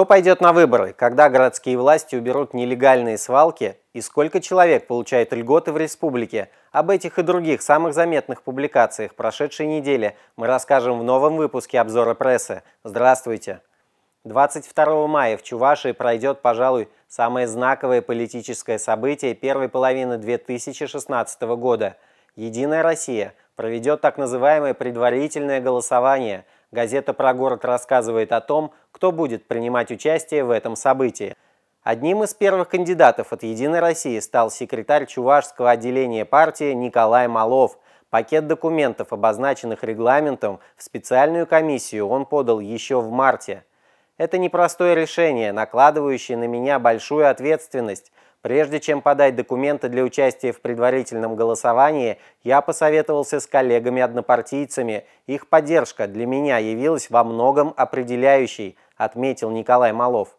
Кто пойдет на выборы, когда городские власти уберут нелегальные свалки и сколько человек получает льготы в республике? Об этих и других самых заметных публикациях прошедшей недели мы расскажем в новом выпуске обзора прессы. Здравствуйте! 22 мая в Чувашии пройдет, пожалуй, самое знаковое политическое событие первой половины 2016 года. «Единая Россия» проведет так называемое предварительное голосование – газета «Про город» рассказывает о том, кто будет принимать участие в этом событии. Одним из первых кандидатов от «Единой России» стал секретарь Чувашского отделения партии Николай Малов. Пакет документов, обозначенных регламентом, в специальную комиссию он подал еще в марте. «Это непростое решение, накладывающее на меня большую ответственность. Прежде чем подать документы для участия в предварительном голосовании, я посоветовался с коллегами-однопартийцами. Их поддержка для меня явилась во многом определяющей, отметил Николай Малов.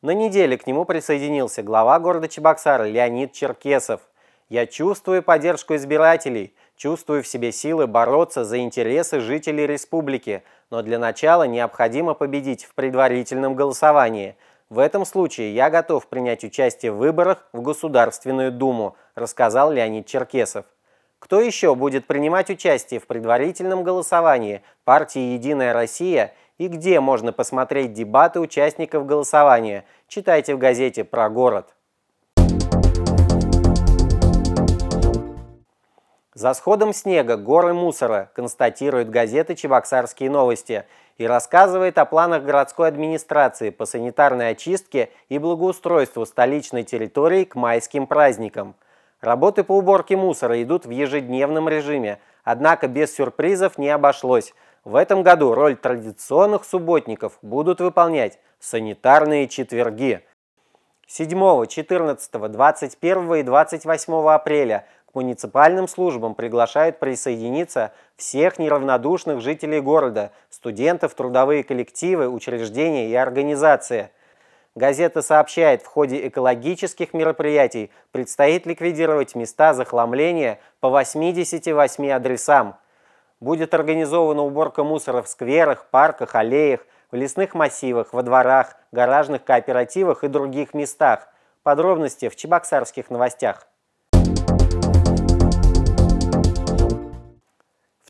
На неделе к нему присоединился глава города Чебоксары Леонид Черкесов. Я чувствую поддержку избирателей, чувствую в себе силы бороться за интересы жителей республики, но для начала необходимо победить в предварительном голосовании – в этом случае я готов принять участие в выборах в Государственную Думу, рассказал Леонид Черкесов. Кто еще будет принимать участие в предварительном голосовании партии «Единая Россия» и где можно посмотреть дебаты участников голосования, читайте в газете «Про город». За сходом снега горы мусора, констатирует газета «Чебоксарские новости» и рассказывает о планах городской администрации по санитарной очистке и благоустройству столичной территории к майским праздникам. Работы по уборке мусора идут в ежедневном режиме, однако без сюрпризов не обошлось. В этом году роль традиционных субботников будут выполнять санитарные четверги – 7, 14, 21 и 28 апреля к муниципальным службам приглашают присоединиться всех неравнодушных жителей города, студентов, трудовые коллективы, учреждения и организации – Газета сообщает, в ходе экологических мероприятий предстоит ликвидировать места захламления по 88 адресам. Будет организована уборка мусора в скверах, парках, аллеях, в лесных массивах, во дворах, гаражных кооперативах и других местах. Подробности в чебоксарских новостях.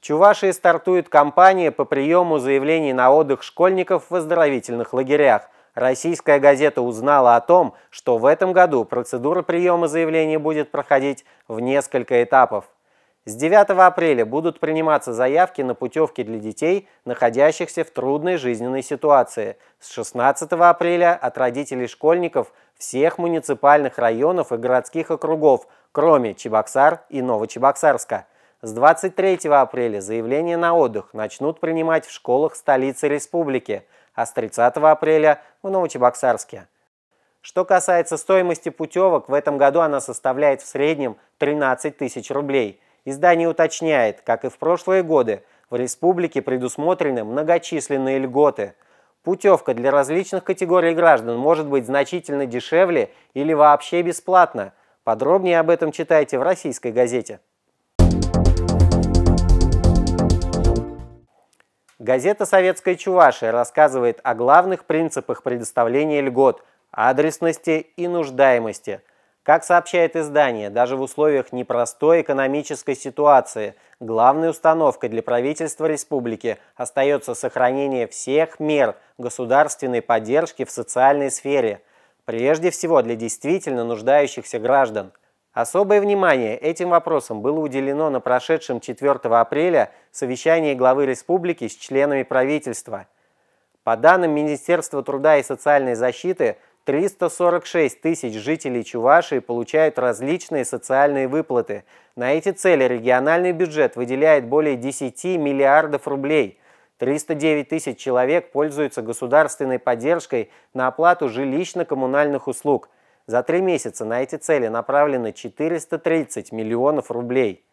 В Чувашии стартует кампания по приему заявлений на отдых школьников в оздоровительных лагерях. Российская газета узнала о том, что в этом году процедура приема заявлений будет проходить в несколько этапов. С 9 апреля будут приниматься заявки на путевки для детей, находящихся в трудной жизненной ситуации. С 16 апреля от родителей школьников всех муниципальных районов и городских округов, кроме Чебоксар и Новочебоксарска – с 23 апреля заявления на отдых начнут принимать в школах столицы республики, а с 30 апреля в Новочебоксарске. Что касается стоимости путевок, в этом году она составляет в среднем 13 тысяч рублей. Издание уточняет, как и в прошлые годы, в республике предусмотрены многочисленные льготы. Путевка для различных категорий граждан может быть значительно дешевле или вообще бесплатна. Подробнее об этом читайте в российской газете. Газета «Советская Чувашия» рассказывает о главных принципах предоставления льгот, адресности и нуждаемости. Как сообщает издание, даже в условиях непростой экономической ситуации главной установкой для правительства республики остается сохранение всех мер государственной поддержки в социальной сфере, прежде всего для действительно нуждающихся граждан – Особое внимание этим вопросам было уделено на прошедшем 4 апреля совещании главы республики с членами правительства. По данным Министерства труда и социальной защиты, 346 тысяч жителей Чувашии получают различные социальные выплаты. На эти цели региональный бюджет выделяет более 10 миллиардов рублей. 309 тысяч человек пользуются государственной поддержкой на оплату жилищно-коммунальных услуг – за три месяца на эти цели направлено 430 миллионов рублей.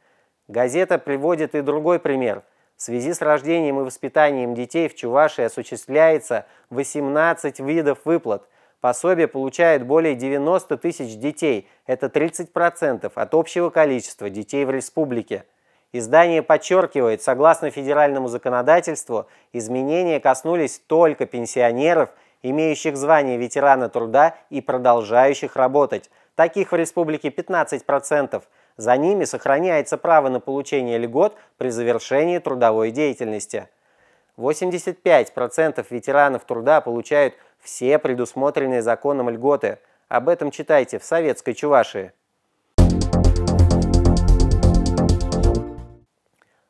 Газета приводит и другой пример. В связи с рождением и воспитанием детей в Чувашии осуществляется 18 видов выплат. Пособие получает более 90 тысяч детей, это 30% от общего количества детей в республике. Издание подчеркивает, согласно федеральному законодательству, изменения коснулись только пенсионеров – имеющих звание ветерана труда и продолжающих работать. Таких в республике 15%. За ними сохраняется право на получение льгот при завершении трудовой деятельности. 85% ветеранов труда получают все предусмотренные законом льготы. Об этом читайте в «Советской Чувашии».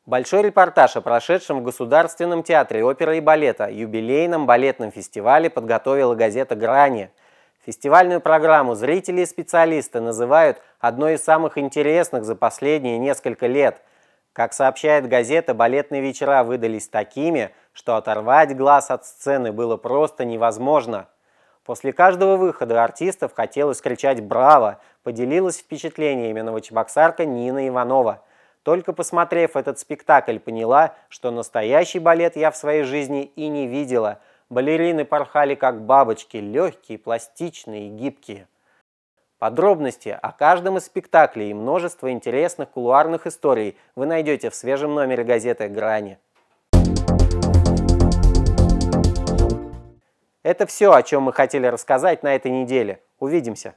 Большой репортаж о прошедшем в Государственном театре оперы и балета юбилейном балетном фестивале подготовила газета «Грани». Фестивальную программу зрители и специалисты называют одной из самых интересных за последние несколько лет. Как сообщает газета, балетные вечера выдались такими, что оторвать глаз от сцены было просто невозможно. После каждого выхода артистов хотелось кричать «Браво!», поделилась впечатлениями новочебоксарка Нина Иванова – только посмотрев этот спектакль, поняла, что настоящий балет я в своей жизни и не видела. Балерины порхали как бабочки, легкие, пластичные и гибкие. Подробности о каждом из спектаклей и множество интересных кулуарных историй вы найдете в свежем номере газеты «Грани». Это все, о чем мы хотели рассказать на этой неделе. Увидимся!